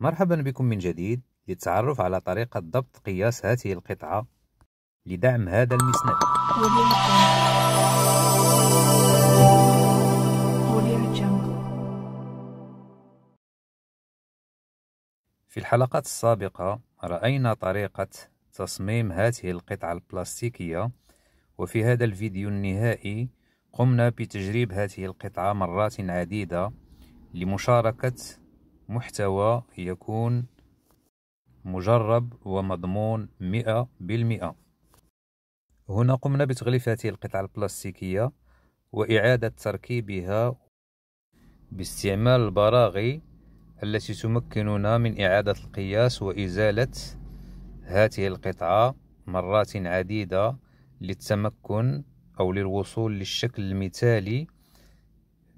مرحبا بكم من جديد للتعرف على طريقة ضبط قياس هذه القطعة لدعم هذا المسند في الحلقات السابقة رأينا طريقة تصميم هذه القطعة البلاستيكية وفي هذا الفيديو النهائي قمنا بتجريب هذه القطعة مرات عديدة لمشاركة محتوى يكون مجرب ومضمون مئة بالمئة هنا قمنا بتغليف هذه القطعة البلاستيكية وإعادة تركيبها باستعمال البراغي التي تمكننا من إعادة القياس وإزالة هذه القطعة مرات عديدة للتمكن أو للوصول للشكل المثالي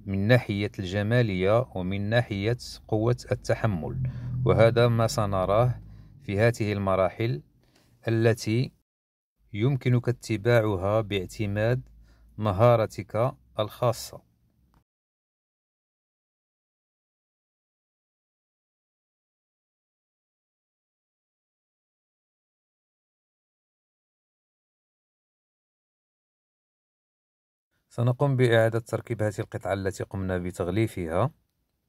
من ناحية الجمالية ومن ناحية قوة التحمل وهذا ما سنراه في هذه المراحل التي يمكنك اتباعها باعتماد مهارتك الخاصة سنقوم بإعادة تركيب هذه القطعة التي قمنا بتغليفها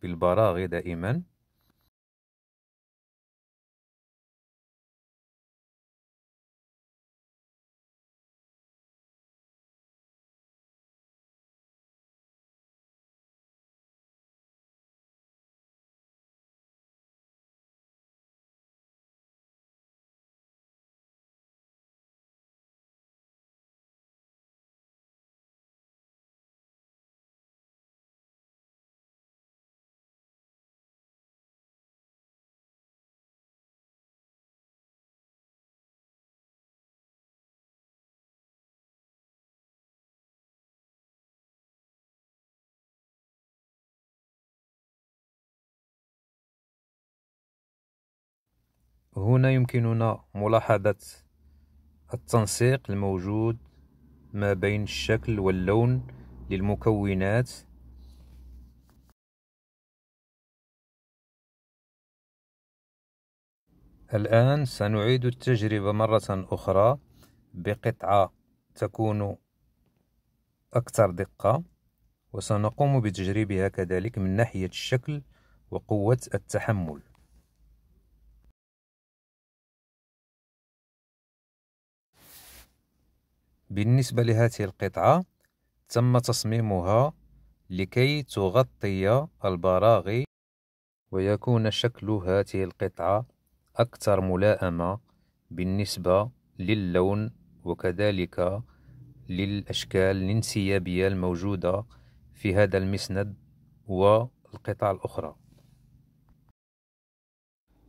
بالبراغي دائما هنا يمكننا ملاحظة التنسيق الموجود ما بين الشكل واللون للمكونات الآن سنعيد التجربة مرة أخرى بقطعة تكون أكثر دقة وسنقوم بتجريبها كذلك من ناحية الشكل وقوة التحمل بالنسبة لهذه القطعة تم تصميمها لكي تغطي البراغي ويكون شكل هذه القطعة أكثر ملائمة بالنسبة للون وكذلك للأشكال الانسيابية الموجودة في هذا المسند والقطع الأخرى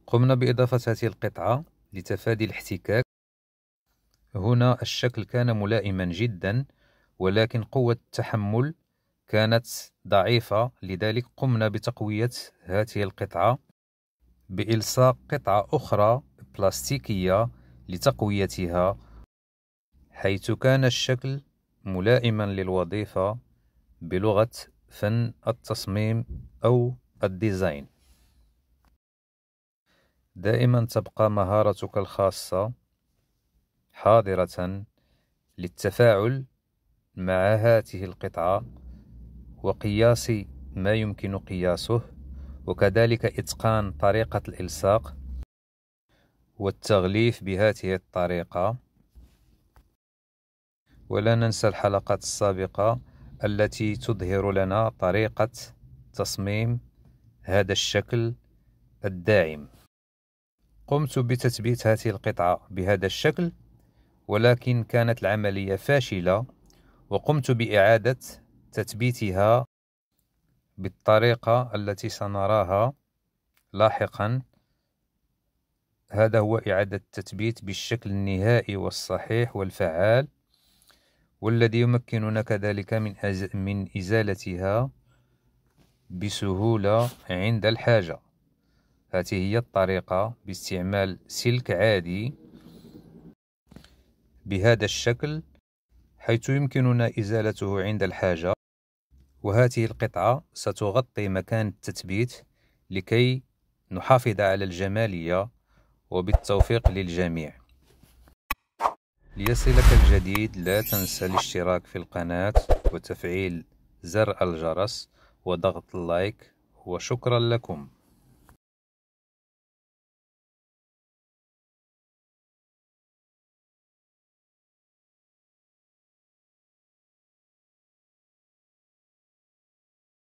قمنا بإضافة هذه القطعة لتفادي الاحتكاك هنا الشكل كان ملائما جدا ولكن قوة التحمل كانت ضعيفة لذلك قمنا بتقوية هذه القطعة بإلصاق قطعة أخرى بلاستيكية لتقويتها حيث كان الشكل ملائما للوظيفة بلغة فن التصميم أو الديزاين دائما تبقى مهارتك الخاصة حاضرة للتفاعل مع هاته القطعة وقياس ما يمكن قياسه وكذلك إتقان طريقة الإلصاق والتغليف بهذه الطريقة ولا ننسى الحلقات السابقة التي تظهر لنا طريقة تصميم هذا الشكل الداعم قمت بتثبيت هذه القطعة بهذا الشكل ولكن كانت العملية فاشلة وقمت بإعادة تثبيتها بالطريقة التي سنراها لاحقا هذا هو إعادة التثبيت بالشكل النهائي والصحيح والفعال والذي يمكننا كذلك من, أز... من إزالتها بسهولة عند الحاجة هذه هي الطريقة باستعمال سلك عادي بهذا الشكل حيث يمكننا إزالته عند الحاجة وهذه القطعة ستغطي مكان التثبيت لكي نحافظ على الجمالية وبالتوفيق للجميع ليصلك الجديد لا تنسى الاشتراك في القناة وتفعيل زر الجرس وضغط اللايك وشكرا لكم